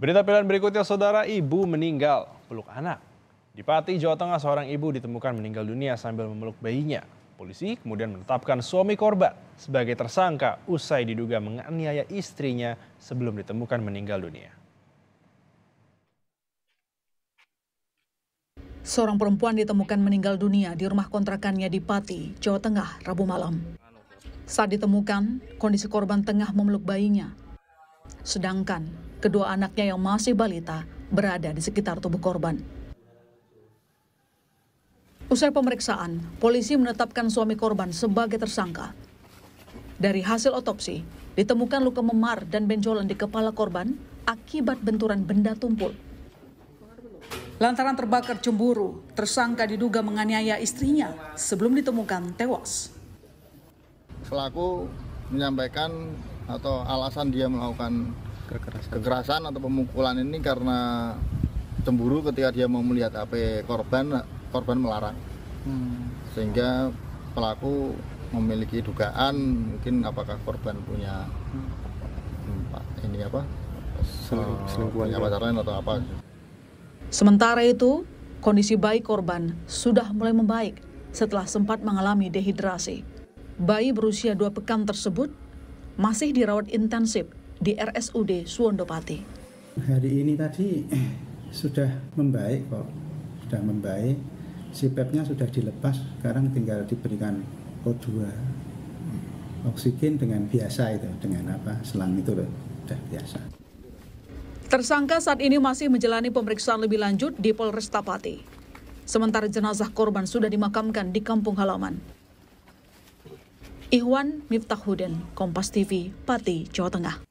Berita pilihan berikutnya, saudara ibu meninggal peluk anak. Di Pati, Jawa Tengah, seorang ibu ditemukan meninggal dunia sambil memeluk bayinya. Polisi kemudian menetapkan suami korban sebagai tersangka usai diduga menganiaya istrinya sebelum ditemukan meninggal dunia. Seorang perempuan ditemukan meninggal dunia di rumah kontrakannya di Pati, Jawa Tengah, Rabu malam. Saat ditemukan, kondisi korban tengah memeluk bayinya. Sedangkan Kedua anaknya yang masih balita berada di sekitar tubuh korban. Usai pemeriksaan, polisi menetapkan suami korban sebagai tersangka. Dari hasil otopsi, ditemukan luka memar dan benjolan di kepala korban akibat benturan benda tumpul. Lantaran terbakar cemburu, tersangka diduga menganiaya istrinya sebelum ditemukan tewas. Selaku menyampaikan atau alasan dia melakukan kekerasan. kekerasan atau pemukulan ini karena cemburu ketika dia mau melihat HP korban korban melarang hmm. sehingga pelaku memiliki dugaan mungkin apakah korban punya hmm. ini apa eh, selingkuhan pacaran atau apa sementara itu kondisi bayi korban sudah mulai membaik setelah sempat mengalami dehidrasi bayi berusia dua pekan tersebut masih dirawat intensif di RSUD Suwondopati. Hari ini tadi eh, sudah membaik kok, sudah membaik. CPAP-nya sudah dilepas, sekarang tinggal diberikan O2 oksigen dengan biasa itu, dengan apa selang itu loh, sudah biasa. Tersangka saat ini masih menjalani pemeriksaan lebih lanjut di Polres Tapati. Sementara jenazah korban sudah dimakamkan di kampung halaman. Ikhwan Miftahuden, Kompas TV, Pati, Jawa Tengah.